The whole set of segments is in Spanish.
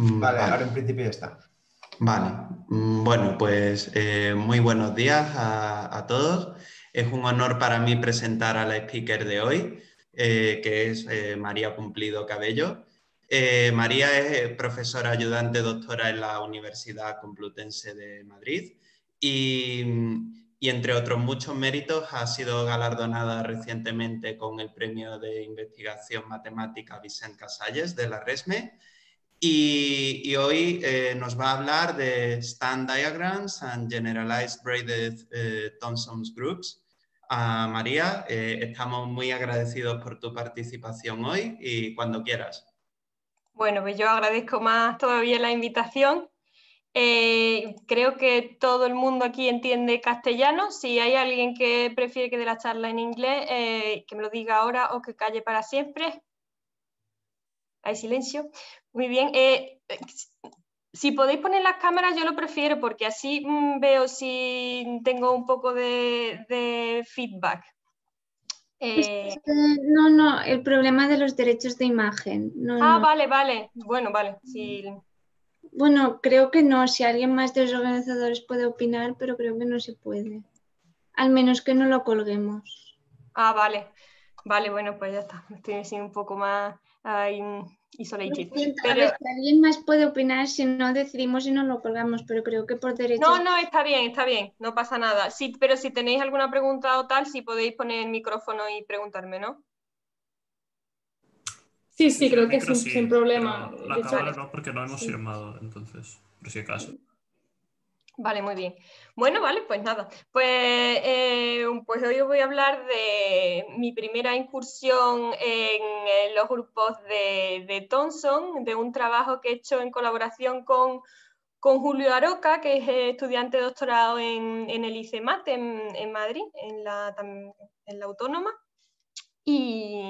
Mm, vale, ahora en principio ya está. Vale, mm, bueno, pues eh, muy buenos días a, todos. Es un honor para mí presentar a la speaker de hoy, eh, que es eh, María Cumplido Cabello. María es profesora ayudante doctora en la Universidad Complutense de Madrid y, y, entre otros muchos méritos, ha sido galardonada recientemente con el Premio de Investigación Matemática Vicente Casalles de la RESME y, hoy eh, nos va a hablar de Stand Diagrams and Generalized Braided eh, Thompson's Groups. María, eh, estamos muy agradecidos por tu participación hoy y cuando quieras. Bueno, pues yo agradezco más todavía la invitación eh, creo que todo el mundo aquí entiende castellano. Si hay alguien que prefiere que dé la charla en inglés, que me lo diga ahora o que calle para siempre. Hay silencio. Muy bien. Eh, si podéis poner las cámaras, yo lo prefiero porque así mm, veo si tengo un poco de, feedback. Eh, no, no, el problema de los derechos de imagen. No, ah, vale, vale. Bueno, vale. Bueno, creo que no. Si alguien más de los organizadores puede opinar, pero creo que no se puede. Al menos que no lo colguemos. Ah, vale. Vale, bueno, pues ya está. Estoy así un poco más. Mm, y alguien más puede opinar si no decidimos y no lo colgamos, pero creo que por derecho. No, no, está bien, está bien, no pasa nada. Sí, pero si tenéis alguna pregunta o tal, Si podéis poner el micrófono y preguntarme, ¿no? Sí, sí, creo que sin, sin, problema. La no, porque no hemos firmado, entonces, por si acaso. Vale, muy bien. Bueno, vale, pues nada. Pues, eh, pues hoy os voy a hablar de mi primera incursión en los grupos de, de Thomson, de un trabajo que he hecho en colaboración con, Julio Aroca, que es eh, estudiante doctorado en, el ICEMAT en, Madrid, en la, Autónoma. Y,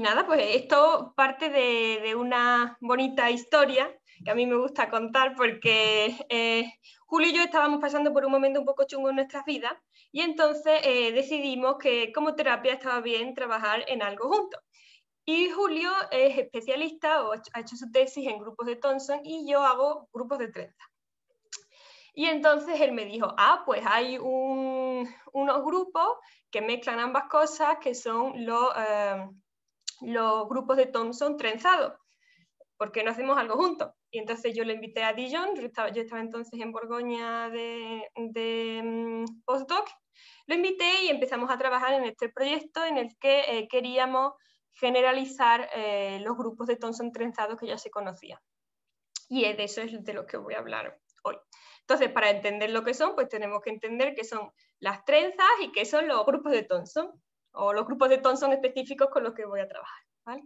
nada, pues esto parte de, de, una bonita historia que a mí me gusta contar porque eh, Julio y yo estábamos pasando por un momento un poco chungo en nuestras vidas y entonces eh, decidimos que como terapia estaba bien trabajar en algo juntos. Y Julio es especialista o ha hecho su tesis en grupos de Thompson y yo hago grupos de trenza. Y entonces él me dijo, ah, pues hay unos grupos que mezclan ambas cosas, que son los, eh, los grupos de Thompson trenzados. ¿por qué no hacemos algo juntos? Y entonces yo le invité a Dijon, yo estaba, entonces en Borgoña de, mm, postdoc, lo invité y empezamos a trabajar en este proyecto en el que eh, queríamos generalizar eh, los grupos de Thomson trenzados que ya se conocían. Y de eso es de lo que voy a hablar hoy. Entonces, para entender lo que son, pues tenemos que entender qué son las trenzas y qué son los grupos de Thomson, o los grupos de Thomson específicos con los que voy a trabajar. ¿vale?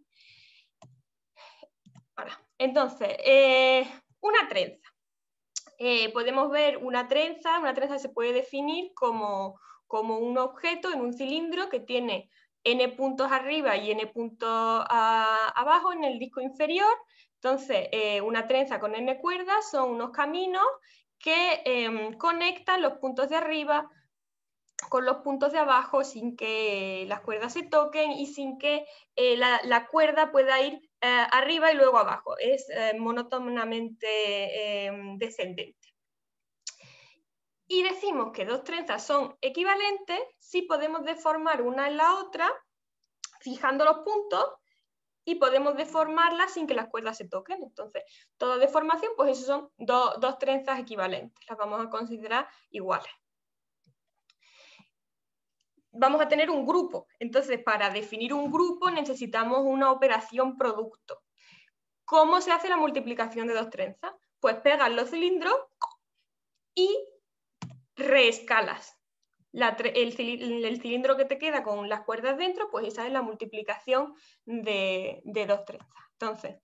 entonces, eh, una trenza. Eh, podemos ver una trenza, una trenza se puede definir como, como un objeto en un cilindro que tiene n puntos arriba y n puntos abajo en el disco inferior. Entonces, eh, una trenza con n cuerdas son unos caminos que em, conectan los puntos de arriba con los puntos de abajo sin que las cuerdas se toquen y sin que eh, la, cuerda pueda ir eh, arriba y luego abajo. Es eh, monótonamente em, descendente. Y decimos que dos trenzas son equivalentes si podemos deformar una en la otra fijando los puntos y podemos deformarlas sin que las cuerdas se toquen. Entonces, toda deformación, pues eso son dos trenzas equivalentes. Las vamos a considerar iguales vamos a tener un grupo. Entonces, para definir un grupo necesitamos una operación producto. ¿Cómo se hace la multiplicación de dos trenzas? Pues pegas los cilindros y reescalas. el, cilindro que te queda con las cuerdas dentro, pues esa es la multiplicación de, dos trenzas. Entonces,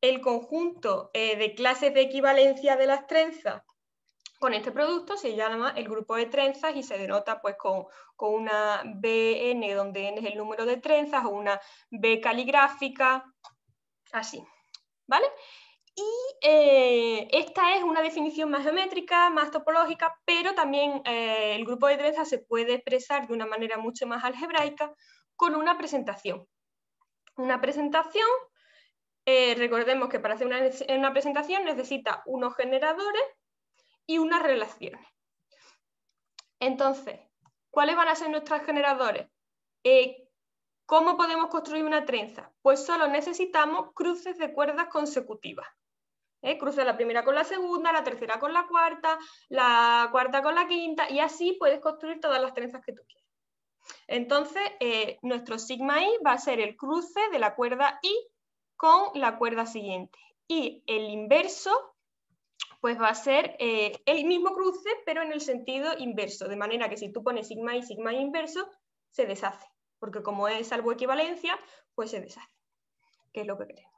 el conjunto eh, de clases de equivalencia de las trenzas con este producto se llama el grupo de trenzas y se denota pues con, una BN donde N es el número de trenzas o una B caligráfica, así, ¿vale? Y eh, esta es una definición más geométrica, más topológica, pero también eh, el grupo de trenzas se puede expresar de una manera mucho más algebraica con una presentación. Una presentación, eh, recordemos que para hacer una, una presentación necesita unos generadores y una relación. Entonces, ¿cuáles van a ser nuestros generadores? Eh, ¿Cómo podemos construir una trenza? Pues solo necesitamos cruces de cuerdas consecutivas. ¿Eh? la primera con la segunda, la tercera con la cuarta, la cuarta con la quinta, y así puedes construir todas las trenzas que tú quieras. Entonces, eh, nuestro sigma i va a ser el cruce de la cuerda i con la cuerda siguiente. Y el inverso pues va a ser eh, el mismo cruce, pero en el sentido inverso, de manera que si tú pones sigma y sigma inverso, se deshace, porque como es algo equivalencia, pues se deshace, que es lo que queremos.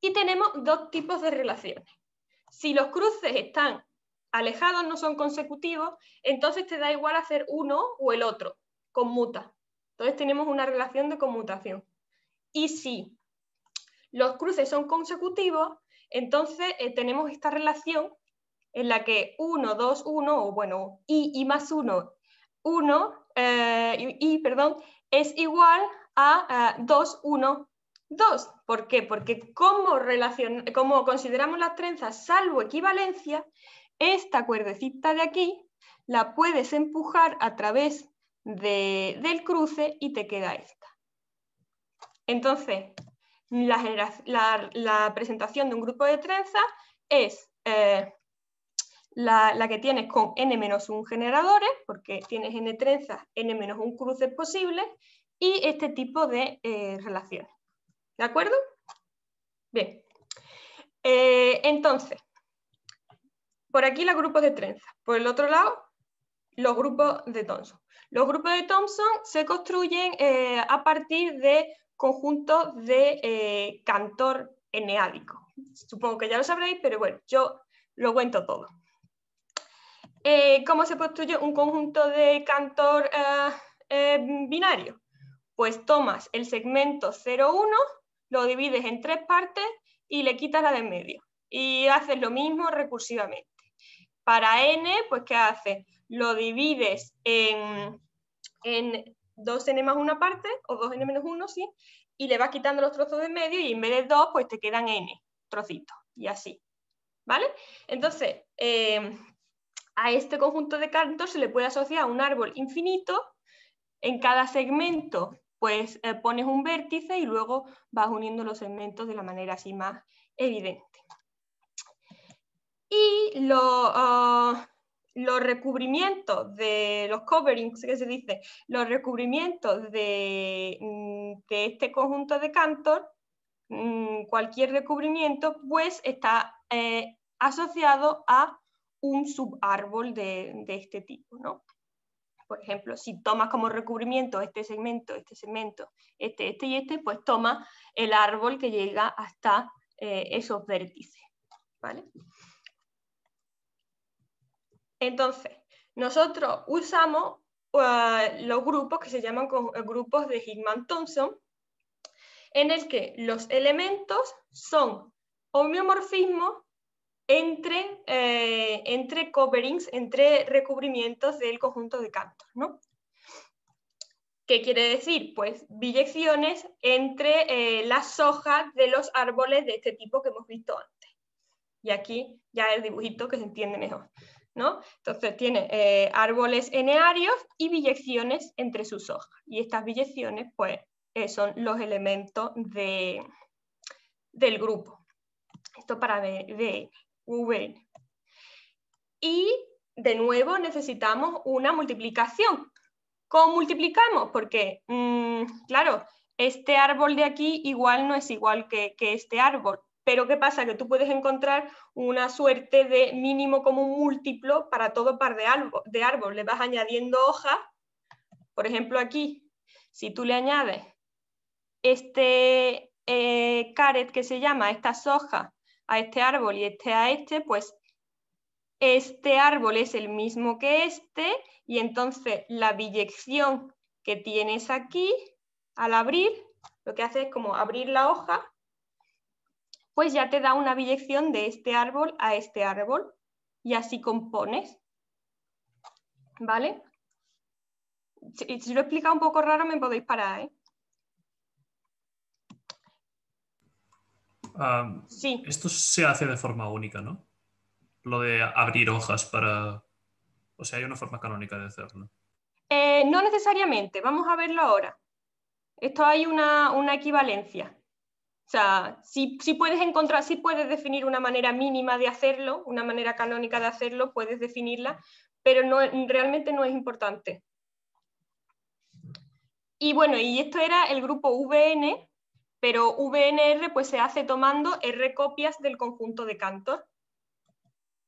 Y tenemos dos tipos de relaciones. Si los cruces están alejados, no son consecutivos, entonces te da igual hacer uno o el otro, conmuta. Entonces tenemos una relación de conmutación. Y si los cruces son consecutivos, entonces, eh, tenemos esta relación en la que 1, 2, 1, o bueno, i, más 1, 1, eh, i, perdón, es igual a 2, 1, 2. ¿Por qué? Porque como, consideramos las trenzas salvo equivalencia, esta cuerdecita de aquí la puedes empujar a través del cruce y te queda esta. Entonces, la, presentación de un grupo de trenzas es eh, la, que tienes con n-1 generadores, porque tienes n trenzas, n-1 cruces posibles, y este tipo de eh, relaciones. ¿De acuerdo? Bien. Eh, entonces, por aquí los grupos de trenzas, por el otro lado, los grupos de Thomson. Los grupos de thompson se construyen a partir de conjunto de eh, cantor eneádico. Supongo que ya lo sabréis, pero bueno, yo lo cuento todo. Eh, ¿Cómo se construye un conjunto de cantor eh, binario? Pues tomas el segmento 0,1, lo divides en tres partes y le quitas la de en medio. Y haces lo mismo recursivamente. Para n, pues ¿qué haces? Lo divides en 2n más una parte, o 2n menos 1, sí, y le vas quitando los trozos de medio y en vez de 2, pues te quedan n trocitos, y así. ¿Vale? Entonces, em, a este conjunto de cantos se le puede asociar un árbol infinito. En cada segmento, pues eh, pones un vértice y luego vas uniendo los segmentos de la manera así más evidente. Y lo, ah, los recubrimientos de los coverings, que se dice, los recubrimientos de, mm, este conjunto de Cantor, mm, cualquier recubrimiento, pues está eh, asociado a un subárbol de, este tipo, ¿no? Por ejemplo, si tomas como recubrimiento este segmento, este segmento, este, este y este, pues toma el árbol que llega hasta eh, esos vértices, ¿vale? Entonces, nosotros usamos eh, los grupos que se llaman eh, grupos de Hickman-Thompson, en el que los elementos son homeomorfismos eh, entre, coverings, entre recubrimientos del conjunto de cantos. ¿Qué quiere decir? Pues biyecciones entre las hojas de los árboles de este tipo que hemos visto antes. Y aquí ya el dibujito que se entiende mejor. Entonces tiene eh, árboles enearios y biyecciones entre sus hojas. Y estas biyecciones pues, eh, son los elementos de, del grupo. Esto para de Y de nuevo necesitamos una multiplicación. ¿Cómo multiplicamos? Porque, mm, claro, este árbol de aquí igual no es igual que, que este árbol. Pero ¿qué pasa? Que tú puedes encontrar una suerte de mínimo como múltiplo para todo par de, árbol, Le vas añadiendo hojas. Por ejemplo, aquí, si tú le añades este eh, caret que se llama, estas hojas, a este árbol y este a este, pues este árbol es el mismo que este y entonces la billección que tienes aquí al abrir, lo que hace es como abrir la hoja pues ya te da una biyección de este árbol a este árbol y así compones. ¿Vale? Si, lo he explicado un poco raro me podéis parar, ¿eh? Ah, sí. Esto se hace de forma única, ¿no? Lo de abrir hojas para... O sea, hay una forma canónica de hacerlo. Eh, no necesariamente, vamos a verlo ahora. Esto hay una, una equivalencia. O sea, si, puedes encontrar, si puedes definir una manera mínima de hacerlo, una manera canónica de hacerlo, puedes definirla, pero no, realmente no es importante. Y bueno, y esto era el grupo VN, pero VNR pues se hace tomando R copias del conjunto de Cantor.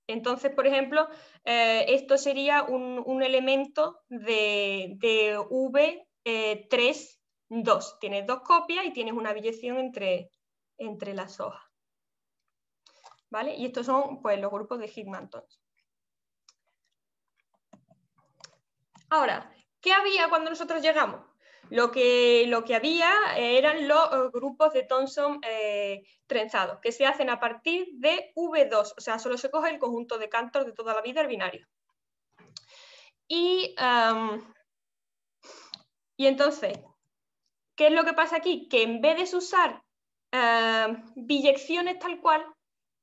Entonces, por ejemplo, eh, esto sería un, elemento de, de V3 eh, Dos. Tienes dos copias y tienes una billeción entre, entre las hojas. ¿Vale? Y estos son pues, los grupos de Higmantons. Ahora, ¿qué había cuando nosotros llegamos? Lo que, lo que había eran los eh, grupos de Thomson eh, trenzados, que se hacen a partir de V2, o sea, solo se coge el conjunto de cantos de toda la vida, el binario. Y, y entonces, ¿Qué es lo que pasa aquí? Que en vez de usar eh, billecciones tal cual,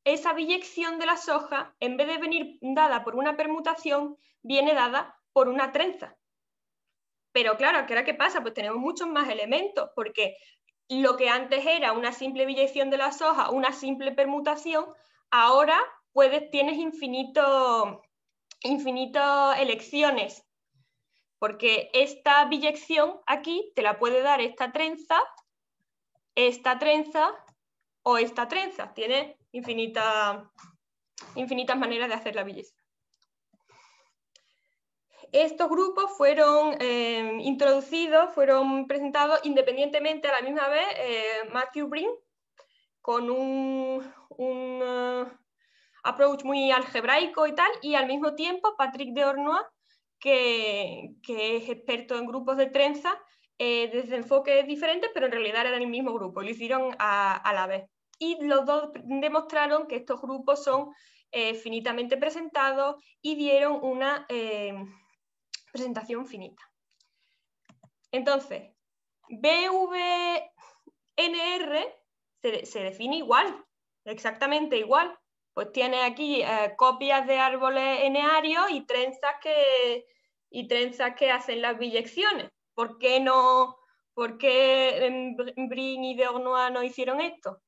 esa billección de la soja, en vez de venir dada por una permutación, viene dada por una trenza. Pero claro, ¿qué ahora qué pasa? Pues tenemos muchos más elementos, porque lo que antes era una simple billección de la soja, una simple permutación, ahora puedes, tienes infinito infinito elecciones porque esta billección aquí te la puede dar esta trenza, esta trenza o esta trenza. Tiene infinitas maneras de hacer la billección. Estos grupos fueron em, introducidos, fueron presentados independientemente a la misma vez eh, Matthew Brin, con un, eh, approach muy algebraico y tal, y al mismo tiempo Patrick de Ornois que, es experto en grupos de trenza, eh, desde enfoques diferentes, pero en realidad eran el mismo grupo, lo hicieron a, la vez. Y los dos demostraron que estos grupos son eh, finitamente presentados y dieron una eh, presentación finita. Entonces, BVNR se define igual, exactamente igual, pues tiene aquí eh, copias de árboles enearios y trenzas que, y trenzas que hacen las billecciones. ¿Por qué no? ¿Por qué Brin y de Ornois no hicieron esto?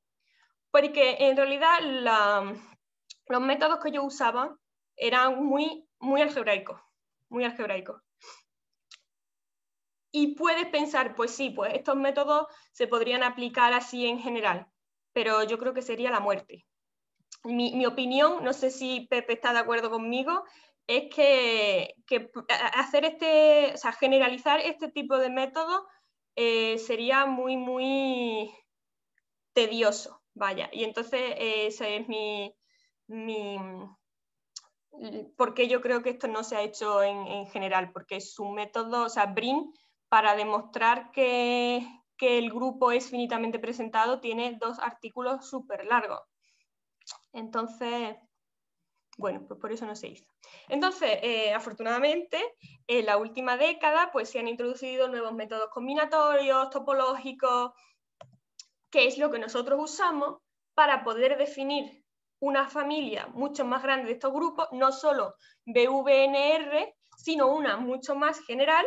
Porque en realidad los métodos que yo usaba eran muy, muy algebraicos, muy algebraicos. Y puedes pensar, pues sí, pues estos métodos se podrían aplicar así en general, pero yo creo que sería la muerte mi, opinión, no sé si Pepe está de acuerdo conmigo, es que, hacer este, o sea, generalizar este tipo de método eh, sería muy, muy tedioso, vaya. Y entonces eh, ese es mi, mi porque yo creo que esto no se ha hecho en, general, porque es un método, o sea, BRIN, para demostrar que, que el grupo es finitamente presentado, tiene dos artículos súper largos. Entonces, bueno, pues por eso no se hizo. Entonces, eh, afortunadamente, en la última década pues, se han introducido nuevos métodos combinatorios, topológicos, que es lo que nosotros usamos para poder definir una familia mucho más grande de estos grupos, no solo BVNR, sino una mucho más general,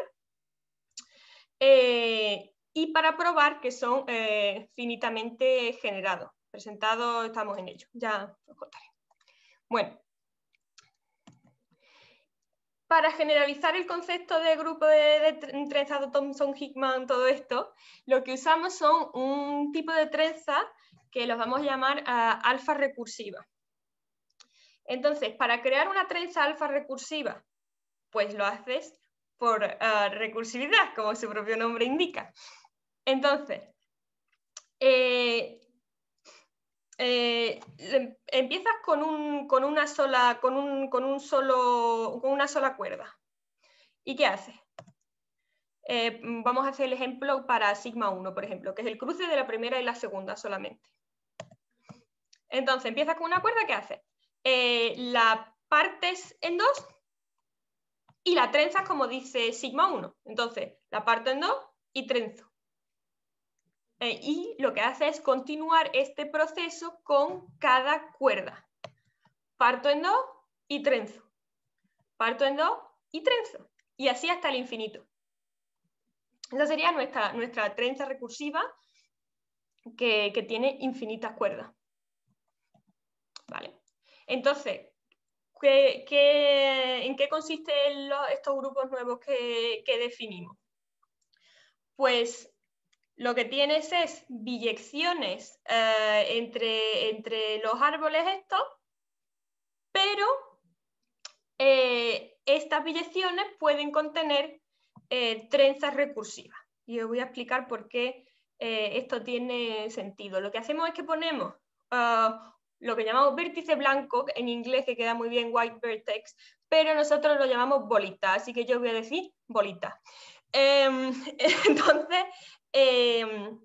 eh, y para probar que son eh, finitamente generados presentado, estamos en ello, ya os contaré. Bueno, para generalizar el concepto de grupo de, de trenzado Thompson, Hickman, todo esto, lo que usamos son un tipo de trenza que los vamos a llamar ah, alfa recursiva. Entonces, para crear una trenza alfa recursiva, pues lo haces por ah, recursividad, como su propio nombre indica. Entonces, eh, eh, em-, empiezas con, una sola, con, un, solo, con una sola cuerda. ¿Y qué haces? Eh, mm, vamos a hacer el ejemplo para sigma 1, por ejemplo, que es el cruce de la primera y la segunda solamente. Entonces, empiezas con una cuerda, ¿qué haces? Eh, la partes en dos y la trenzas como dice sigma 1. Entonces, la parto en dos y trenzo. Eh, y lo que hace es continuar este proceso con cada cuerda. Parto en dos y trenzo. Parto en dos y trenzo. Y así hasta el infinito. Esa sería nuestra, nuestra trenza recursiva que, tiene infinitas cuerdas. Vale. Entonces, ¿qué, en qué consisten estos grupos nuevos que, que definimos? Pues lo que tienes es billecciones eh, entre, entre, los árboles estos, pero eh, estas billecciones pueden contener eh, trenzas recursivas. Y os voy a explicar por qué esto tiene sentido. Lo que hacemos es que ponemos ah, lo que llamamos vértice blanco, en inglés que queda muy bien white vertex, pero nosotros lo llamamos bolita, así que yo voy a decir bolita em, entonces, Em,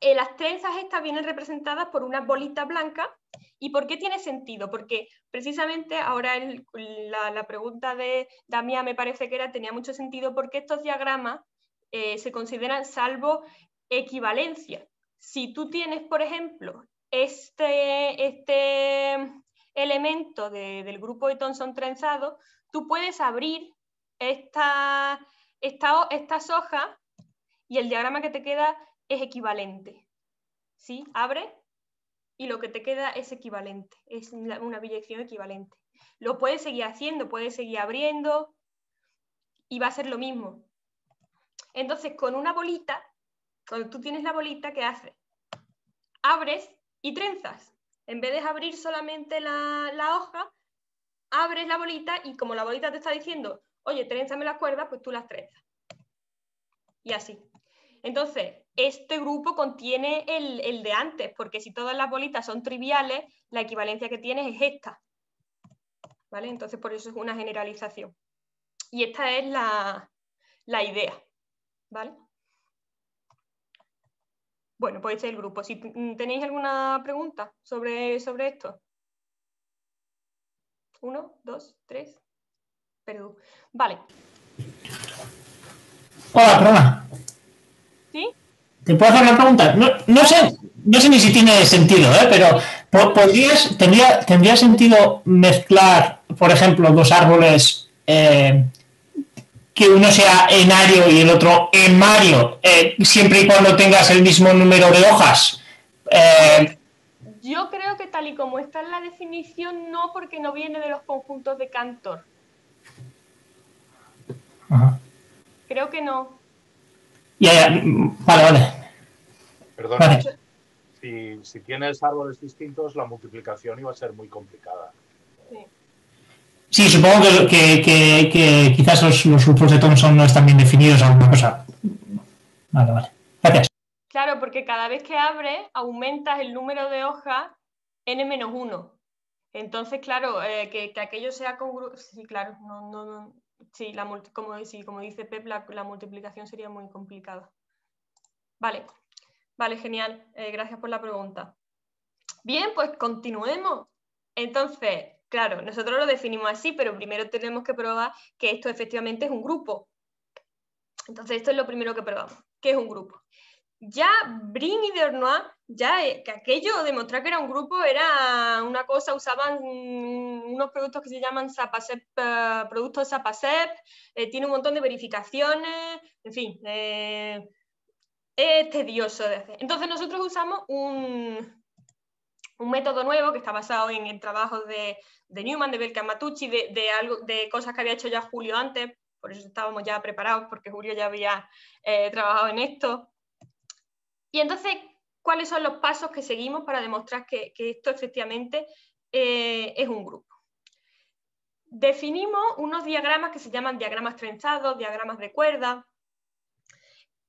eh, las trenzas estas vienen representadas por una bolita blanca. ¿Y por qué tiene sentido? Porque precisamente ahora la, pregunta de Damián me parece que era, tenía mucho sentido porque estos diagramas eh, se consideran salvo equivalencia. Si tú tienes, por ejemplo, este, este elemento del grupo de Thomson trenzado, tú puedes abrir estas hojas y el diagrama que te queda es equivalente. ¿Sí? Abre y lo que te queda es equivalente, es una biyección equivalente. Lo puedes seguir haciendo, puedes seguir abriendo y va a ser lo mismo. Entonces, con una bolita, cuando tú tienes la bolita, ¿qué haces? Abres y trenzas. En vez de abrir solamente la, hoja, abres la bolita y como la bolita te está diciendo, oye, trenzame las cuerdas, pues tú las trenzas. Y así. Entonces, este grupo contiene el, de antes, porque si todas las bolitas son triviales, la equivalencia que tienes es esta. ¿Vale? Entonces, por eso es una generalización. Y esta es la, idea. ¿Vale? Bueno, pues este es el grupo. Si mm, tenéis alguna pregunta sobre, sobre esto. Uno, dos, tres. Perdón. Vale. Hola, ¿Te puedo hacer una pregunta? No, sé, no sé ni si tiene sentido, ¿eh? pero ¿podrías, tendría, ¿tendría sentido mezclar, por ejemplo, dos árboles eh, que uno sea enario y el otro enario eh, siempre y cuando tengas el mismo número de hojas? Eh, Yo creo que tal y como está en la definición, no, porque no viene de los conjuntos de Cantor. Creo que no. Vale, vale. Perdona. Si, tienes árboles distintos, la multiplicación iba a ser muy complicada. Sí, supongo que, quizás los, grupos de Thomson no están bien definidos, alguna cosa. Vale, vale. Gracias. Claro, porque cada vez que abre aumentas el número de hojas n-1. Entonces, claro, eh, que, que, aquello sea congruente. Sí, claro, no, no, no, sí, como, dice Pep, la, multiplicación sería muy complicada. Vale, vale, genial. Eh, gracias por la pregunta. Bien, pues continuemos. Entonces, claro, nosotros lo definimos así, pero primero tenemos que probar que esto efectivamente es un grupo. Entonces, esto es lo primero que probamos, que es un grupo ya Brin y Dernois, ya eh, que aquello demostrar que era un grupo era una cosa, usaban unos productos que se llaman Zapasep, eh, productos Zapasep, eh, tiene un montón de verificaciones, en fin, es tedioso de hacer. Entonces nosotros usamos un, método nuevo que está basado en el trabajo de, Newman, de Belka Matucci, de, algo, de cosas que había hecho ya Julio antes, por eso estábamos ya preparados, porque Julio ya había trabajado en esto, y entonces, ¿cuáles son los pasos que seguimos para demostrar que, esto efectivamente eh, es un grupo? Definimos unos diagramas que se llaman diagramas trenzados, diagramas de cuerda,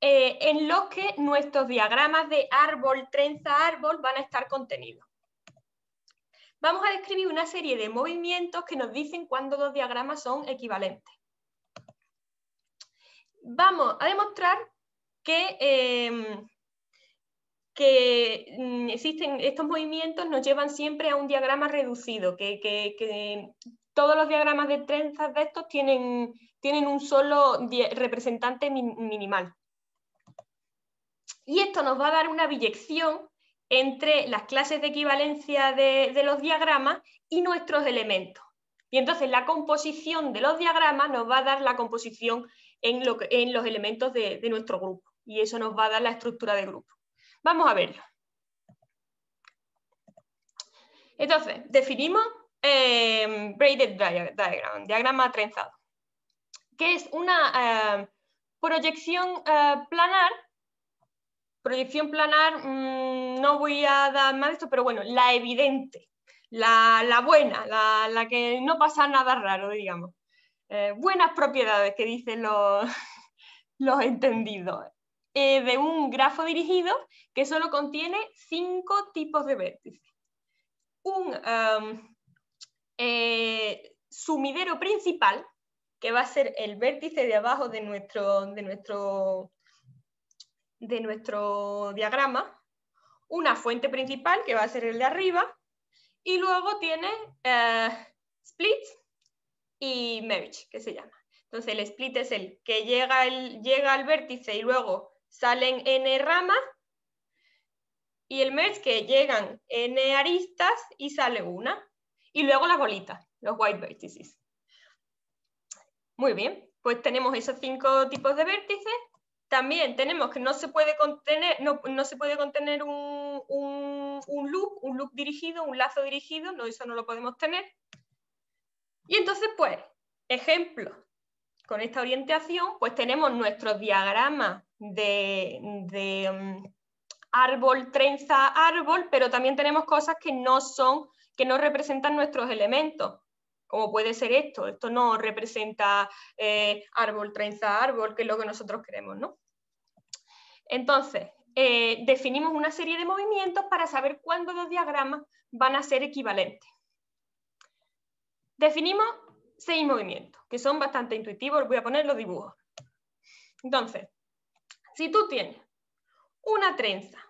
eh, en los que nuestros diagramas de árbol, trenza, árbol van a estar contenidos. Vamos a describir una serie de movimientos que nos dicen cuándo dos diagramas son equivalentes. Vamos a demostrar que eh, que mm, existen estos movimientos nos llevan siempre a un diagrama reducido, que, todos los diagramas de trenzas de estos tienen, tienen un solo representante minimal. Y esto nos va a dar una biyección entre las clases de equivalencia de, los diagramas y nuestros elementos. Y entonces la composición de los diagramas nos va a dar la composición en, los elementos de, de nuestro grupo. Y eso nos va a dar la estructura de grupo. Vamos a verlo. Entonces, definimos eh, braided diagram, diagrama trenzado, que es una eh, proyección eh, planar. Proyección planar, mm, no voy a dar más de esto, pero bueno, la evidente, la, buena, la, que no pasa nada raro, digamos. buenas propiedades que dicen los, los entendidos. Eh, de un grafo dirigido que solo contiene cinco tipos de vértices. Un eh, sumidero principal, que va a ser el vértice de abajo de nuestro, de nuestro, diagrama, una fuente principal, que va a ser el de arriba, y luego tiene eh, split y merge, que se llama. Entonces el split es el que llega, llega al vértice y luego salen n ramas y el mes que llegan n aristas y sale una. Y luego las bolitas, los white vertices. Muy bien, pues tenemos esos cinco tipos de vértices. También tenemos que no se puede contener, no, se puede contener un, un, un, loop, un loop dirigido, un lazo dirigido, no, eso no lo podemos tener. Y entonces, pues, ejemplo, con esta orientación, pues tenemos nuestro diagrama de, mm, árbol, trenza, árbol, pero también tenemos cosas que no son, que no representan nuestros elementos, como puede ser esto. Esto no representa eh, árbol, trenza, árbol, que es lo que nosotros queremos, ¿no? Entonces, eh, definimos una serie de movimientos para saber cuándo los diagramas van a ser equivalentes. Definimos seis movimientos, que son bastante intuitivos, voy a poner los dibujos. Entonces, si tú tienes una trenza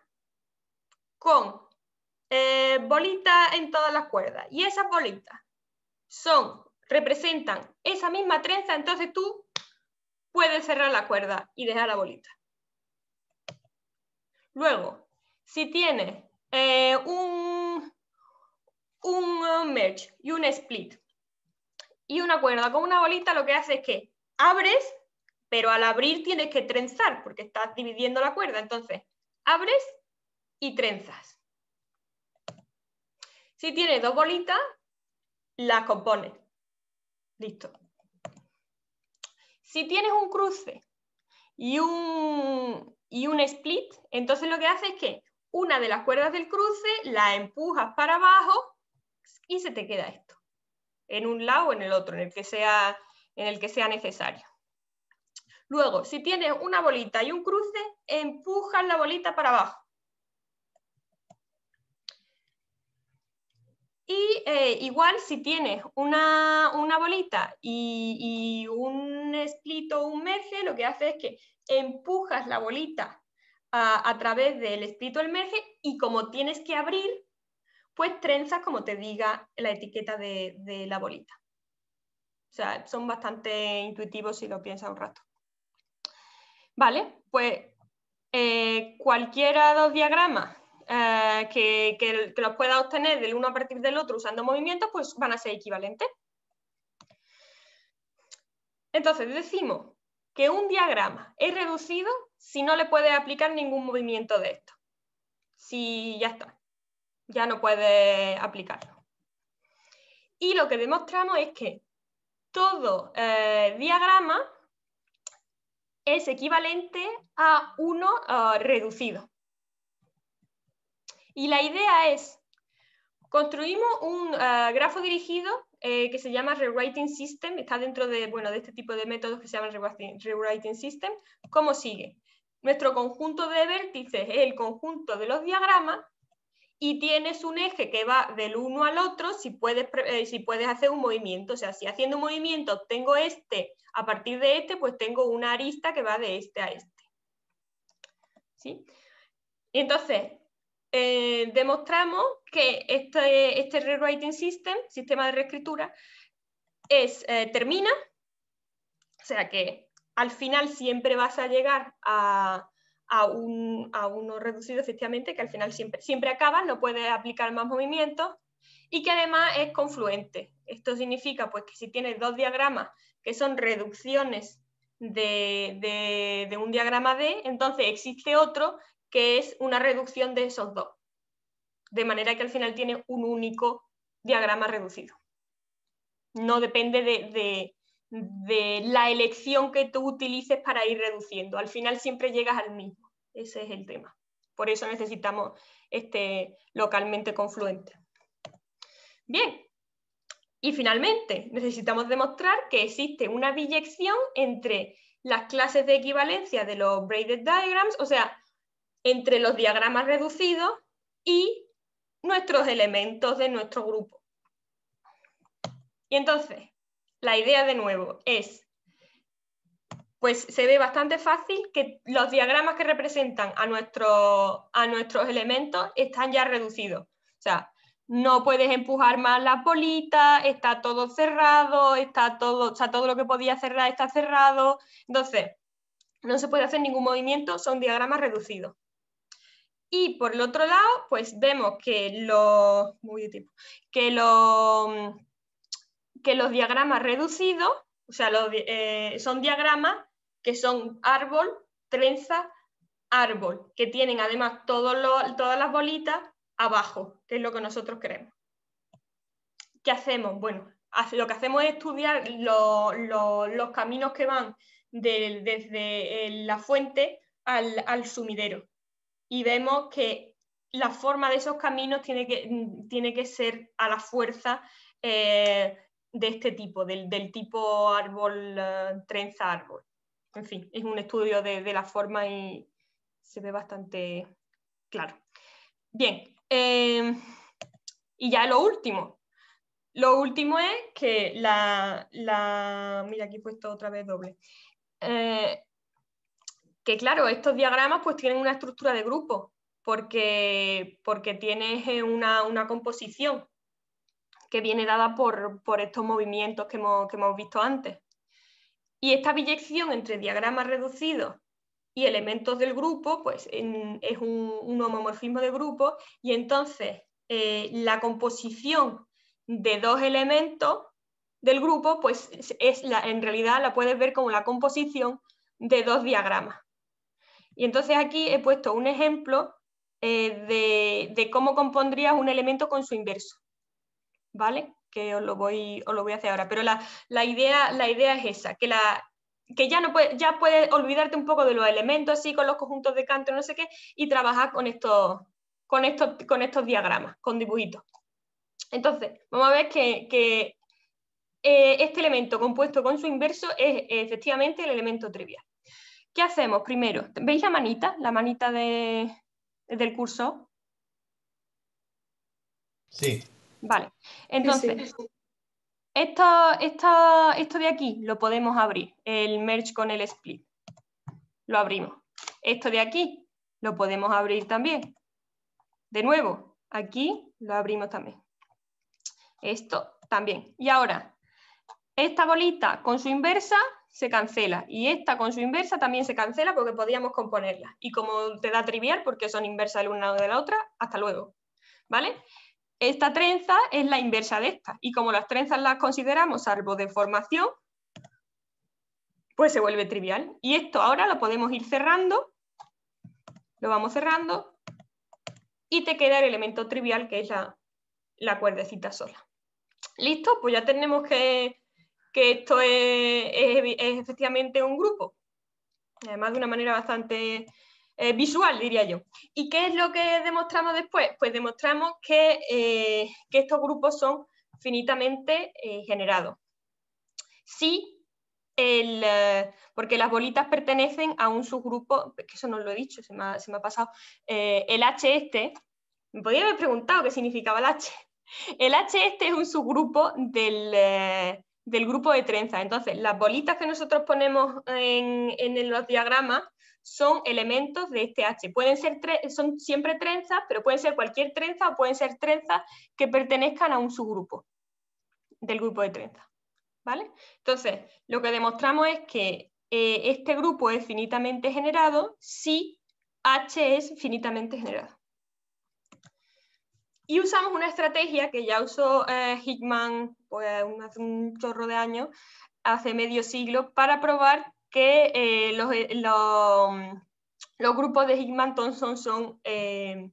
con eh, bolitas en todas las cuerdas y esas bolitas son, representan esa misma trenza, entonces tú puedes cerrar la cuerda y dejar la bolita. Luego, si tienes eh, un, un uh, merge y un split y una cuerda con una bolita, lo que hace es que abres pero al abrir tienes que trenzar porque estás dividiendo la cuerda. Entonces, abres y trenzas. Si tienes dos bolitas, las compones. Listo. Si tienes un cruce y un, y split, entonces lo que haces es que una de las cuerdas del cruce la empujas para abajo y se te queda esto. En un lado o en el otro, en el que sea, en el que sea necesario. Luego, si tienes una bolita y un cruce, empujas la bolita para abajo. Y eh, igual si tienes una, bolita y, un split o un merge, lo que hace es que empujas la bolita a, través del split o el merge y como tienes que abrir, pues trenzas como te diga la etiqueta de, de la bolita. O sea, son bastante intuitivos si lo piensas un rato. Vale, pues eh, cualquiera cualquiera dos diagramas eh, que, los pueda obtener del uno a partir del otro usando movimientos, pues van a ser equivalentes. Entonces decimos que un diagrama es reducido si no le puede aplicar ningún movimiento de esto. Si ya está, ya no puede aplicarlo. Y lo que demostramos es que todo eh, diagrama es equivalente a uno ah, reducido. Y la idea es, construimos un ah, grafo dirigido eh, que se llama Rewriting System, está dentro de, bueno, de este tipo de métodos que se llaman Rewriting System, ¿cómo sigue? Nuestro conjunto de vértices es el conjunto de los diagramas y tienes un eje que va del uno al otro, si puedes, eh, si puedes hacer un movimiento, o sea, si haciendo un movimiento tengo este, a partir de este, pues tengo una arista que va de este a este. ¿Sí? entonces, eh, demostramos que este, este, rewriting system, sistema de reescritura, es, eh, termina, o sea que al final siempre vas a llegar a, a, uno reducido, efectivamente, que al final siempre, siempre acaba, no puede aplicar más movimientos y que además es confluente. Esto significa pues, que si tienes dos diagramas que son reducciones de, un diagrama D, entonces existe otro que es una reducción de esos dos. De manera que al final tiene un único diagrama reducido. No depende de de la elección que tú utilices para ir reduciendo. Al final siempre llegas al mismo. Ese es el tema. Por eso necesitamos este localmente confluente. Bien. Y finalmente, necesitamos demostrar que existe una biyección entre las clases de equivalencia de los braided diagrams, o sea, entre los diagramas reducidos y nuestros elementos de nuestro grupo. Y entonces, la idea de nuevo es, pues se ve bastante fácil que los diagramas que representan a, nuestro, a nuestros elementos están ya reducidos. O sea, no puedes empujar más la polita, está todo cerrado, está todo, o sea, todo lo que podía cerrar está cerrado. Entonces, no se puede hacer ningún movimiento, son diagramas reducidos. Y por el otro lado, pues vemos que los, muy que los que los diagramas reducidos, o sea, eh, son diagramas que son árbol, trenza, árbol, que tienen además todas las bolitas abajo, que es lo que nosotros queremos. ¿Qué hacemos? Bueno, lo que hacemos es estudiar los caminos que van desde eh, la fuente al, sumidero y vemos que la forma de esos caminos tiene que, ser a la fuerza eh, de este tipo, del, tipo árbol, eh, trenza árbol. En fin, es un estudio de, la forma y se ve bastante claro. Bien, eh, y ya lo último. Lo último es que la, mira, aquí he puesto otra vez doble. Eh, que claro, estos diagramas pues tienen una estructura de grupo, porque, porque tienes una, una composición que viene dada por, estos movimientos que hemos, visto antes. Y esta biyección entre diagramas reducidos y elementos del grupo, pues es un, homomorfismo de grupo, y entonces eh, la composición de dos elementos del grupo, pues es la, en realidad la puedes ver como la composición de dos diagramas. Y entonces aquí he puesto un ejemplo eh, de, de, cómo compondrías un elemento con su inverso. ¿vale? Que os lo voy, lo voy a hacer ahora. Pero la, idea, la idea es esa, que la, que ya, no puede, ya puedes olvidarte un poco de los elementos así con los conjuntos de canto, no sé qué, y trabajar con estos, con estos, con estos diagramas, con dibujitos. Entonces, vamos a ver que, eh, este elemento compuesto con su inverso es efectivamente el elemento trivial. ¿Qué hacemos? Primero, ¿veis la manita? La manita de, del curso Sí. Vale, entonces, esto de aquí lo podemos abrir, el merge con el split. Lo abrimos. Esto de aquí lo podemos abrir también. De nuevo, aquí lo abrimos también. Esto también. Y ahora, esta bolita con su inversa se cancela y esta con su inversa también se cancela porque podíamos componerla. Y como te da trivial porque son inversas la una de la otra, hasta luego. ¿Vale? Esta trenza es la inversa de esta, y como las trenzas las consideramos salvo de formación, pues se vuelve trivial. Y esto ahora lo podemos ir cerrando, lo vamos cerrando, y te queda el elemento trivial que es la, cuerdecita sola. ¿Listo? Pues ya tenemos que, que esto es efectivamente un grupo, además de una manera bastante eh, visual, diría yo. ¿Y qué es lo que demostramos después? Pues demostramos que, eh, estos grupos son finitamente eh, generados. Sí, porque las bolitas pertenecen a un subgrupo, que eso no lo he dicho, se me ha, pasado, el H este, me podría haber preguntado qué significaba el H. El H este es un subgrupo del, grupo de trenza. Entonces, las bolitas que nosotros ponemos en, en los diagramas son elementos de este H. Pueden ser son siempre trenzas, pero pueden ser cualquier trenza o pueden ser trenzas que pertenezcan a un subgrupo del grupo de trenzas. ¿Vale? Entonces, lo que demostramos es que eh, este grupo es finitamente generado si H es finitamente generado. Y usamos una estrategia que ya usó eh, Hitman pues, hace un chorro de años, hace medio siglo, para probar que eh, eh, mm, los, grupos de higman Thompson son, eh,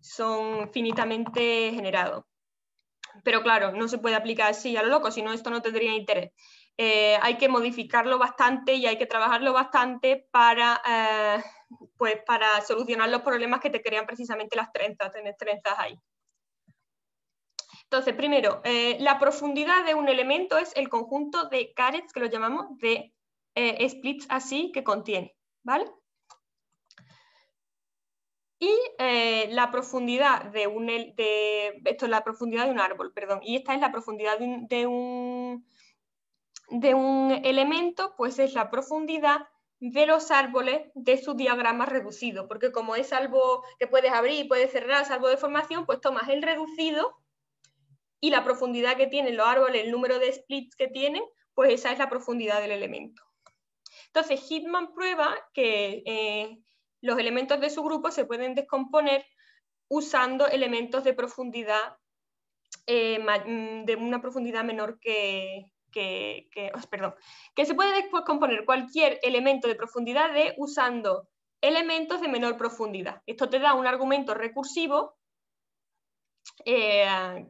son finitamente generados. Pero claro, no se puede aplicar así a lo loco, si no, esto no tendría interés. hay que modificarlo bastante y hay que trabajarlo bastante para, pues para solucionar los problemas que te crean precisamente las trenzas, tener trenzas ahí. Entonces, primero, la profundidad de un elemento es el conjunto de carets, que lo llamamos, de eh, splits así que contiene, ¿vale? Y eh, la profundidad de un esto es la profundidad de un árbol, perdón, y esta es la profundidad de un, de un, elemento, pues es la profundidad de los árboles de su diagrama reducido, porque como es algo que puedes abrir y puedes cerrar, salvo de formación, pues tomas el reducido y la profundidad que tienen los árboles, el número de splits que tienen, pues esa es la profundidad del elemento. Entonces, Hitman prueba que eh, los elementos de su grupo se pueden descomponer usando elementos de profundidad, eh, mm, de una profundidad menor que, que, oh, perdón, que se puede descomponer cualquier elemento de profundidad D usando elementos de menor profundidad. Esto te da un argumento recursivo eh,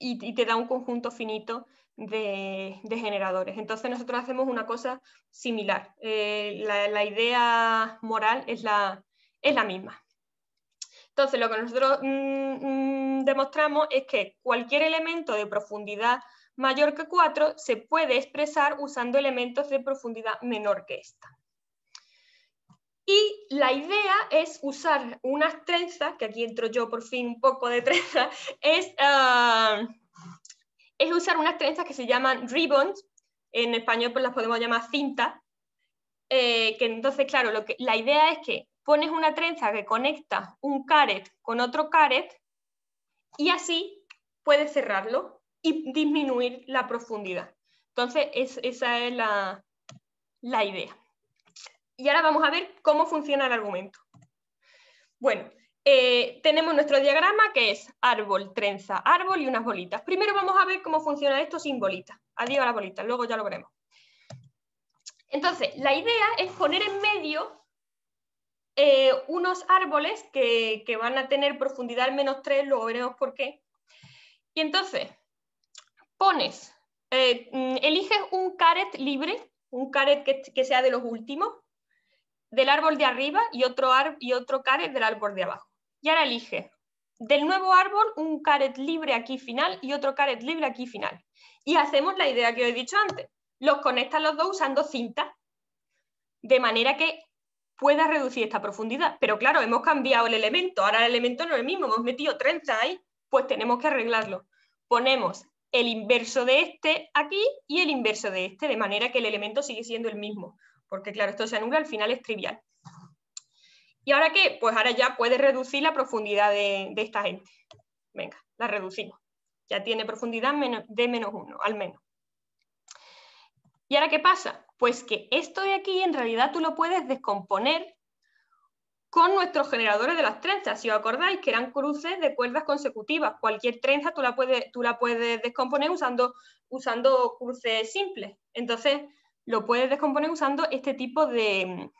y, te da un conjunto finito de, generadores. Entonces nosotros hacemos una cosa similar. Eh, la, idea moral es la, es la misma. Entonces lo que nosotros mm, mm, demostramos es que cualquier elemento de profundidad mayor que 4 se puede expresar usando elementos de profundidad menor que esta. Y la idea es usar unas trenzas, que aquí entro yo por fin un poco de trenza, es ah, es usar unas trenzas que se llaman ribbons, en español pues las podemos llamar cintas, eh, que entonces, claro, lo que, la idea es que pones una trenza que conecta un caret con otro caret y así puedes cerrarlo y disminuir la profundidad. Entonces, esa es la, la idea. Y ahora vamos a ver cómo funciona el argumento. Bueno, eh, tenemos nuestro diagrama que es árbol, trenza, árbol y unas bolitas. Primero vamos a ver cómo funciona esto sin bolitas. Adiós a las bolitas, luego ya lo veremos. Entonces, la idea es poner en medio eh, unos árboles que, van a tener profundidad al menos 3, luego veremos por qué. Y entonces, pones, eh, mm, eliges un caret libre, un caret que, sea de los últimos, del árbol de arriba y otro, y otro caret del árbol de abajo. Y ahora elige del nuevo árbol un caret libre aquí final y otro caret libre aquí final. Y hacemos la idea que os he dicho antes. Los conectas los dos usando cinta, de manera que pueda reducir esta profundidad. Pero claro, hemos cambiado el elemento, ahora el elemento no es el mismo, hemos metido trenza ahí, pues tenemos que arreglarlo. Ponemos el inverso de este aquí y el inverso de este, de manera que el elemento sigue siendo el mismo, porque claro, esto se anula, al final es trivial. ¿Y ahora qué? Pues ahora ya puedes reducir la profundidad de, esta gente. Venga, la reducimos. Ya tiene profundidad de menos uno, al menos. ¿Y ahora qué pasa? Pues que esto de aquí en realidad tú lo puedes descomponer con nuestros generadores de las trenzas. Si os acordáis que eran cruces de cuerdas consecutivas, cualquier trenza tú la puedes, tú la puedes descomponer usando, usando cruces simples. Entonces, lo puedes descomponer usando este tipo de,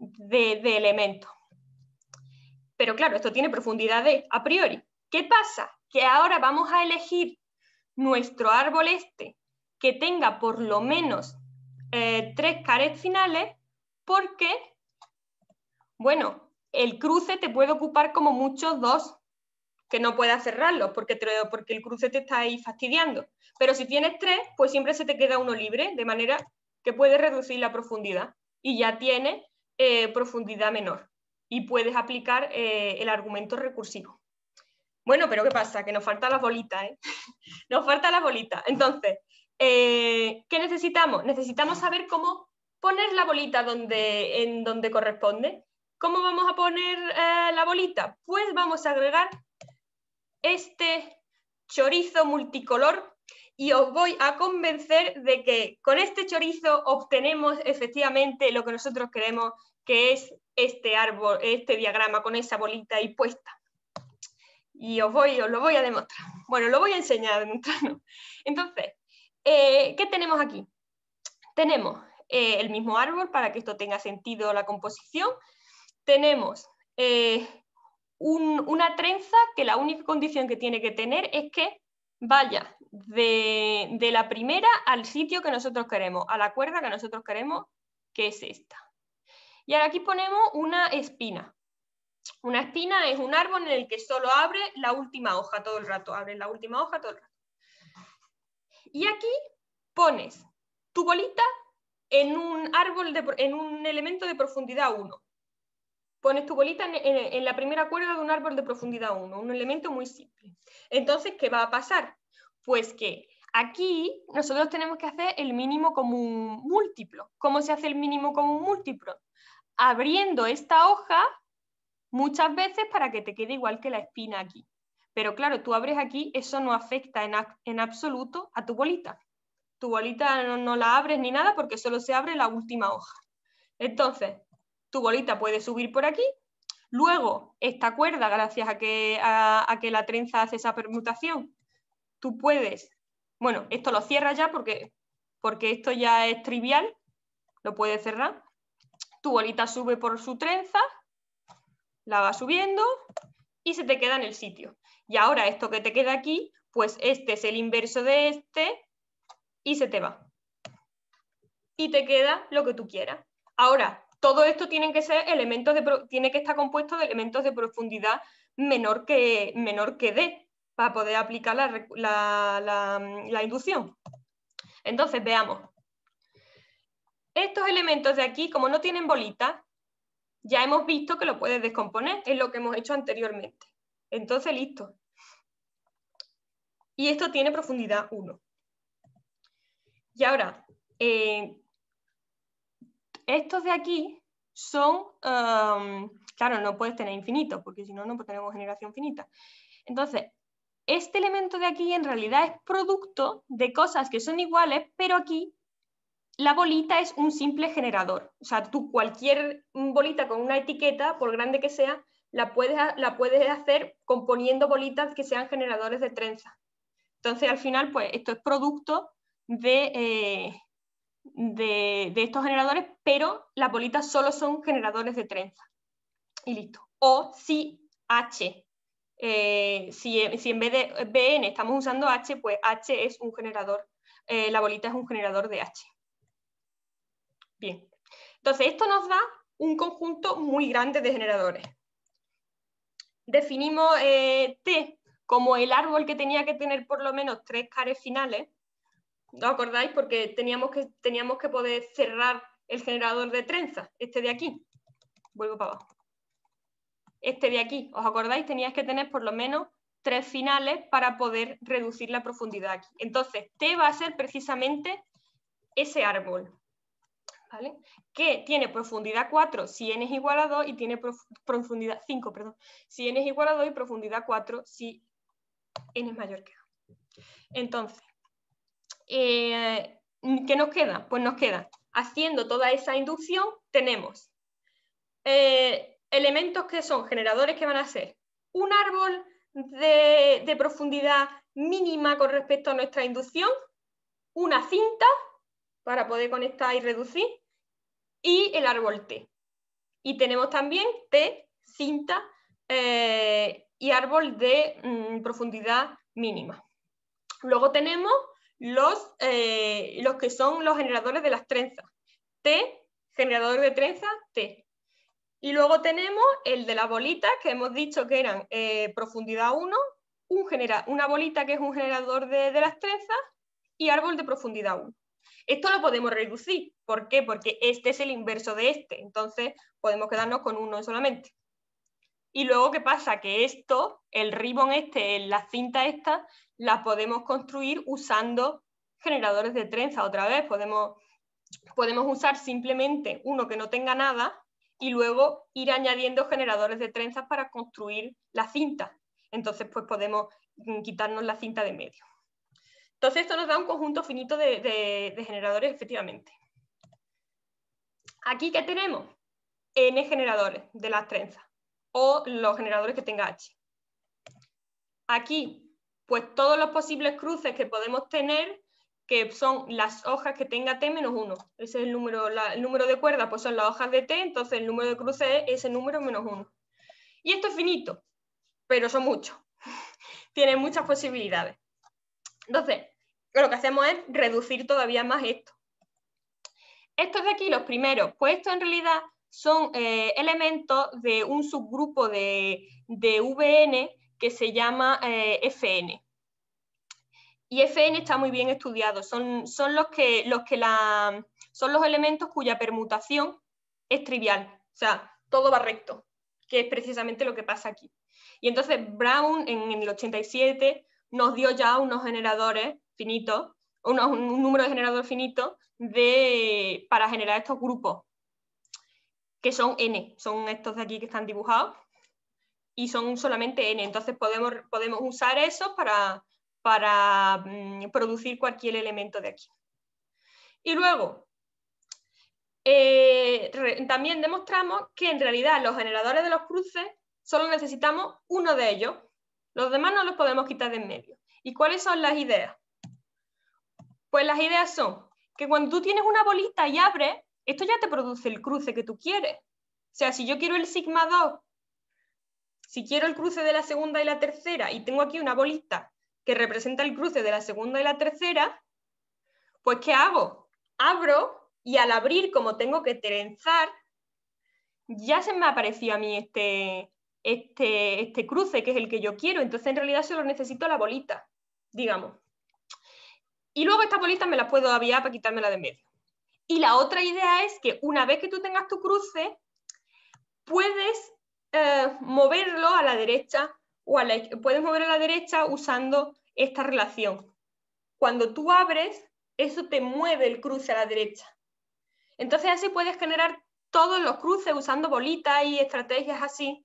de, elementos. Pero claro, esto tiene profundidad de a priori. ¿Qué pasa? Que ahora vamos a elegir nuestro árbol este que tenga por lo menos eh, tres carets finales porque, bueno, el cruce te puede ocupar como muchos dos, que no puedas cerrarlo porque, porque el cruce te está ahí fastidiando. Pero si tienes tres, pues siempre se te queda uno libre, de manera que puedes reducir la profundidad y ya tienes eh, profundidad menor y puedes aplicar eh, el argumento recursivo. Bueno, pero ¿qué pasa? Que nos falta la bolita, ¿eh? nos falta la bolita. Entonces, eh, ¿qué necesitamos? Necesitamos saber cómo poner la bolita donde, en donde corresponde. ¿Cómo vamos a poner la bolita? Pues vamos a agregar este chorizo multicolor y os voy a convencer de que con este chorizo obtenemos efectivamente lo que nosotros queremos que es este árbol, este diagrama con esa bolita ahí puesta. Y os, voy, os lo voy a demostrar. Bueno, lo voy a enseñar a Entonces, eh, ¿qué tenemos aquí? Tenemos eh, el mismo árbol para que esto tenga sentido la composición. Tenemos eh, una trenza que la única condición que tiene que tener es que vaya de la primera al sitio que nosotros queremos, a la cuerda que nosotros queremos, que es esta. Y aquí ponemos una espina. Una espina es un árbol en el que solo abre la última hoja todo el rato, abre la última hoja todo el rato. Y aquí pones tu bolita en un árbol, en un elemento de profundidad 1. Pones tu bolita en, en, la primera cuerda de un árbol de profundidad 1, un elemento muy simple. Entonces, ¿qué va a pasar? Pues que aquí nosotros tenemos que hacer el mínimo común múltiplo. ¿Cómo se hace el mínimo común múltiplo? abriendo esta hoja muchas veces para que te quede igual que la espina aquí. Pero claro, tú abres aquí, eso no afecta en, absoluto a tu bolita. Tu bolita no, la abres ni nada porque solo se abre la última hoja. Entonces, tu bolita puede subir por aquí. Luego, esta cuerda, gracias a que, a, que la trenza hace esa permutación, tú puedes, bueno, esto lo cierras ya porque, porque esto ya es trivial, lo puedes cerrar tu bolita sube por su trenza, la va subiendo y se te queda en el sitio. Y ahora esto que te queda aquí, pues este es el inverso de este y se te va. Y te queda lo que tú quieras. Ahora, todo esto tiene que, ser elementos de, tiene que estar compuesto de elementos de profundidad menor que, menor que D para poder aplicar la inducción. Entonces, veamos. Estos elementos de aquí, como no tienen bolita, ya hemos visto que lo puedes descomponer, es lo que hemos hecho anteriormente. Entonces, listo. Y esto tiene profundidad 1. Y ahora, eh, estos de aquí son, um, claro, no puedes tener infinito, porque si no, no tenemos generación finita. Entonces, este elemento de aquí en realidad es producto de cosas que son iguales, pero aquí la bolita es un simple generador. O sea, tú cualquier bolita con una etiqueta, por grande que sea, la puedes, la puedes hacer componiendo bolitas que sean generadores de trenza. Entonces, al final, pues esto es producto de, eh, de, estos generadores, pero las bolitas solo son generadores de trenza. Y listo. O si H, eh, si, en vez de BN estamos usando H, pues H es un generador, eh, la bolita es un generador de H. Bien, entonces esto nos da un conjunto muy grande de generadores. Definimos eh, T como el árbol que tenía que tener por lo menos tres cares finales. ¿No acordáis? Porque teníamos que, teníamos que poder cerrar el generador de trenza. este de aquí. Vuelvo para abajo. Este de aquí, ¿os acordáis? Tenías que tener por lo menos tres finales para poder reducir la profundidad aquí. Entonces, T va a ser precisamente ese árbol. Que tiene profundidad 4 si n es igual a 2 y tiene profundidad 5, perdón, si n es igual a 2 y profundidad 4 si n es mayor que 2. Entonces, eh, ¿qué nos queda? Pues nos queda, haciendo toda esa inducción, tenemos eh, elementos que son generadores que van a ser un árbol de profundidad mínima con respecto a nuestra inducción, una cinta para poder conectar y reducir, y el árbol T. Y tenemos también T, cinta eh, y árbol de mm, profundidad mínima. Luego tenemos los, eh, los que son los generadores de las trenzas. T, generador de trenzas, T. Y luego tenemos el de las bolitas, que hemos dicho que eran eh, profundidad 1, un genera una bolita que es un generador de, de las trenzas y árbol de profundidad 1. Esto lo podemos reducir. ¿Por qué? Porque este es el inverso de este. Entonces podemos quedarnos con uno solamente. Y luego, ¿qué pasa? Que esto, el ribón este, la cinta esta, la podemos construir usando generadores de trenza otra vez. Podemos, podemos usar simplemente uno que no tenga nada y luego ir añadiendo generadores de trenzas para construir la cinta. Entonces, pues podemos mm, quitarnos la cinta de medio. Entonces, esto nos da un conjunto finito de, generadores, efectivamente. Aquí, ¿qué tenemos? N generadores de las trenzas o los generadores que tenga H. Aquí, pues todos los posibles cruces que podemos tener, que son las hojas que tenga T menos 1. Ese es el número, el número de cuerdas, pues son las hojas de T, entonces el número de cruces es ese número menos 1. Y esto es finito, pero son muchos. Tienen muchas posibilidades. Entonces, lo que hacemos es reducir todavía más esto. Estos de aquí, los primeros, pues estos en realidad son eh, elementos de un subgrupo de, VN que se llama eh, FN. Y FN está muy bien estudiado, son, son los, que, los que la, son los elementos cuya permutación es trivial, o sea, todo va recto, que es precisamente lo que pasa aquí. Y entonces Brown en el 87 nos dio ya unos generadores finito, un, un número de generador finito para generar estos grupos, que son n, son estos de aquí que están dibujados, y son solamente n, entonces podemos, podemos usar eso para, mm, producir cualquier elemento de aquí. Y luego, eh, también demostramos que en realidad los generadores de los cruces solo necesitamos uno de ellos, los demás no los podemos quitar de en medio. ¿Y cuáles son las ideas? Pues las ideas son que cuando tú tienes una bolita y abres, esto ya te produce el cruce que tú quieres. O sea, si yo quiero el sigma 2, si quiero el cruce de la segunda y la tercera, y tengo aquí una bolita que representa el cruce de la segunda y la tercera, pues ¿qué hago? Abro y al abrir, como tengo que trenzar, ya se me ha aparecido a mí este, este, este cruce, que es el que yo quiero. Entonces, en realidad, solo necesito la bolita, digamos. Y luego estas bolitas me las puedo aviar para quitármela de medio. Y la otra idea es que una vez que tú tengas tu cruce, puedes eh, moverlo a la derecha o puedes mover a la derecha usando esta relación. Cuando tú abres, eso te mueve el cruce a la derecha. Entonces así puedes generar todos los cruces usando bolitas y estrategias así,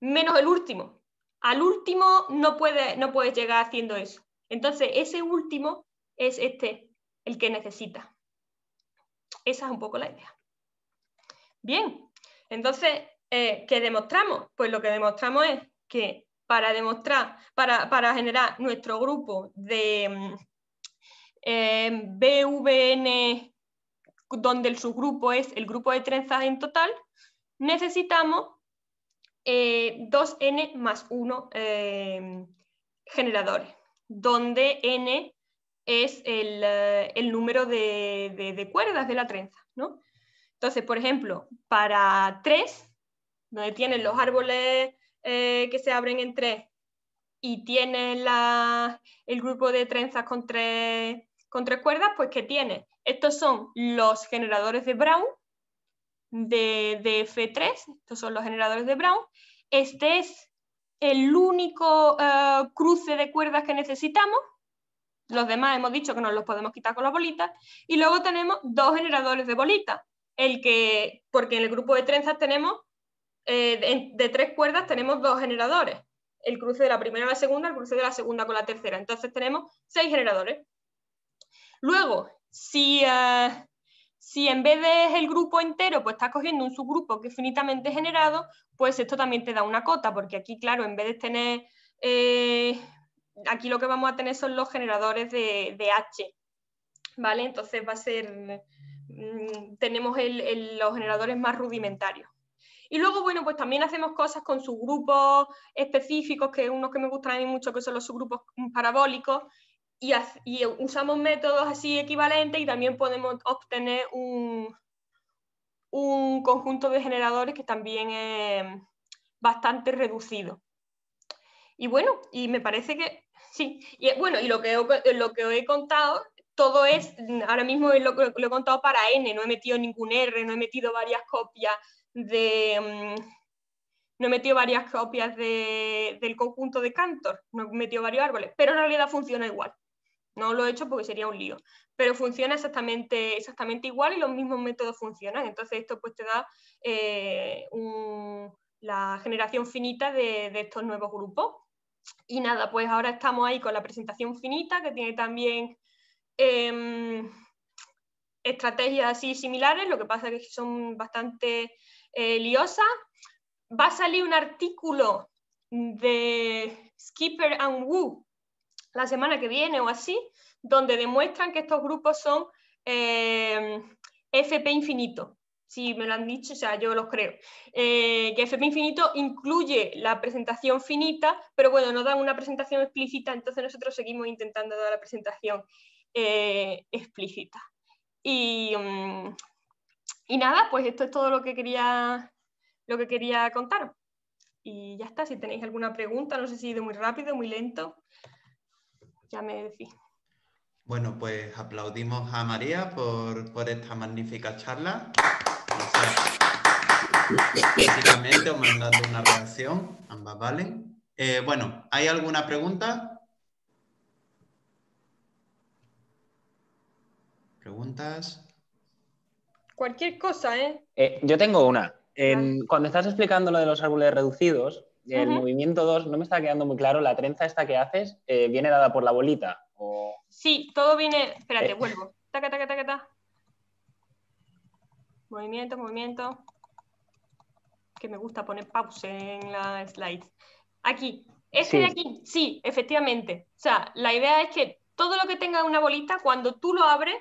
menos el último. Al último no puedes, no puedes llegar haciendo eso. Entonces, ese último es este, el que necesita. Esa es un poco la idea. Bien, entonces, eh, ¿qué demostramos? Pues lo que demostramos es que para demostrar, para, generar nuestro grupo de mm, em, BVN, donde el subgrupo es el grupo de trenzas en total, necesitamos eh, 2n más 1 em, generadores donde n es el, eh, número de, cuerdas de la trenza. Entonces, por ejemplo, para 3, donde tienen los árboles eh, que se abren en 3 y tiene el grupo de trenzas con tres, cuerdas, pues ¿qué tiene? Estos son los generadores de Brown, de, de F3, estos son los generadores de Brown. Este es el único eh, cruce de cuerdas que necesitamos. Los demás hemos dicho que nos los podemos quitar con las bolitas. Y luego tenemos dos generadores de bolitas. El que, porque en el grupo de trenzas tenemos, eh, de, tres cuerdas tenemos dos generadores. El cruce de la primera a la segunda, el cruce de la segunda con la tercera. Entonces tenemos seis generadores. Luego, si, eh, si en vez de el grupo entero, pues estás cogiendo un subgrupo que es finitamente generado, pues esto también te da una cota, porque aquí, claro, en vez de tener, eh, aquí lo que vamos a tener son los generadores de, H, ¿vale? Entonces va a ser, mm, tenemos los generadores más rudimentarios. Y luego, bueno, pues también hacemos cosas con subgrupos específicos, que uno que me gustan a mí mucho, que son los subgrupos parabólicos, y, usamos métodos así equivalentes y también podemos obtener un, un conjunto de generadores que también es bastante reducido. Y bueno, y me parece que sí, y bueno, y lo que, lo que he contado, todo es, ahora mismo lo, he contado para N, no he metido ningún R, no he metido varias copias de... Mm, no he metido varias copias del conjunto de Cantor, no he metido varios árboles, pero en realidad funciona igual. No lo he hecho porque sería un lío, pero funciona exactamente, exactamente igual y los mismos métodos funcionan. Entonces esto pues te da eh, la generación finita de, estos nuevos grupos. Y nada, pues ahora estamos ahí con la presentación finita que tiene también... Em, estrategias así similares, lo que pasa es que son bastante eh, liosas. Va a salir un artículo de Skipper and Wu, la semana que viene o así, donde demuestran que estos grupos son eh, FP infinito. Si me lo han dicho, o sea, yo los creo. Eh, que FP infinito incluye la presentación finita, pero bueno, no dan una presentación explícita, entonces nosotros seguimos intentando dar la presentación eh, explícita. Mm, y, nada, pues esto es todo lo que quería, lo que quería contar. Y ya está, si tenéis alguna pregunta, no sé si he ido muy rápido, muy lento ya me Bueno, pues aplaudimos a María por, esta magnífica charla. Básicamente os mandando una reacción, ambas valen. Eh, bueno, ¿hay alguna pregunta? ¿Preguntas? Cualquier cosa, ¿eh? eh yo tengo una. cuando estás explicando lo de los árboles reducidos, el movimiento 2, no me está quedando muy claro, la trenza esta que haces eh, viene dada por la bolita. O... Sí, todo viene, espérate, eh. vuelvo. Movimiento, movimiento. Que me gusta poner pause en la slide. Aquí, este de aquí, sí, efectivamente. O sea, la idea es que todo lo que tenga una bolita, cuando tú lo abres,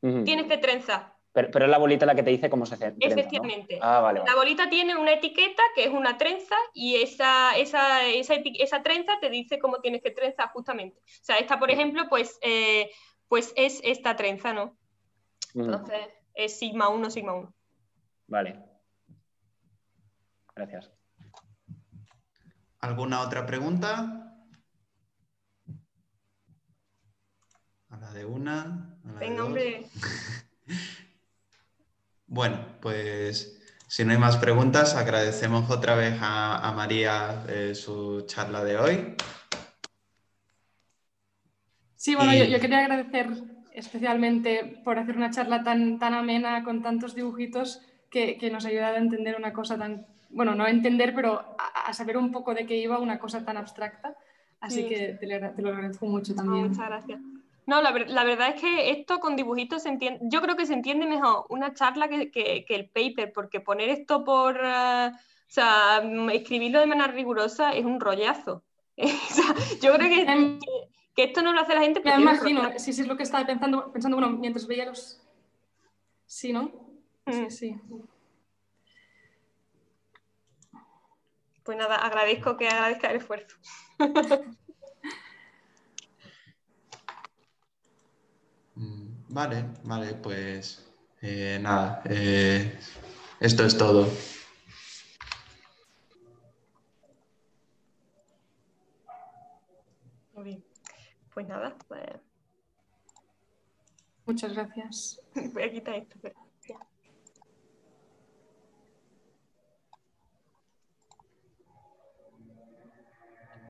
tienes que este trenzar. Pero, es la bolita la que te dice cómo se hace. Efectivamente. Ah, la bolita tiene una etiqueta que es una trenza y esa, esa, trenza te dice cómo tienes que trenzar justamente. O sea, esta, por mm. ejemplo, pues, eh, pues es esta trenza, ¿no? Mm. Entonces es sigma 1, sigma 1. Vale. Gracias. ¿Alguna otra pregunta? A la de una. A Venga, hombre. Bueno, pues si no hay más preguntas, agradecemos otra vez a, María eh, su charla de hoy. Sí, bueno, yo, quería agradecer especialmente por hacer una charla tan, amena con tantos dibujitos que, nos ha ayudado a entender una cosa tan, bueno, no a entender, pero a, saber un poco de qué iba una cosa tan abstracta. Así que te lo, agradezco mucho también. muchas gracias. No, la, verdad es que esto con dibujitos se entiende, yo creo que se entiende mejor una charla que, el paper, porque poner esto por, eh, o sea, escribirlo de manera rigurosa es un rollazo. yo creo em, que, esto no lo hace la gente. Me imagino, sí, sí, si es lo que estaba pensando, pensando, bueno, mientras veía los... Sí, ¿no? Sí, mm. sí. Pues nada, agradezco que agradezca el esfuerzo. Mm, vale, vale, pues eh, nada, eh, esto es todo. Muy bien, pues nada. pues Muchas gracias. Voy a quitar esto.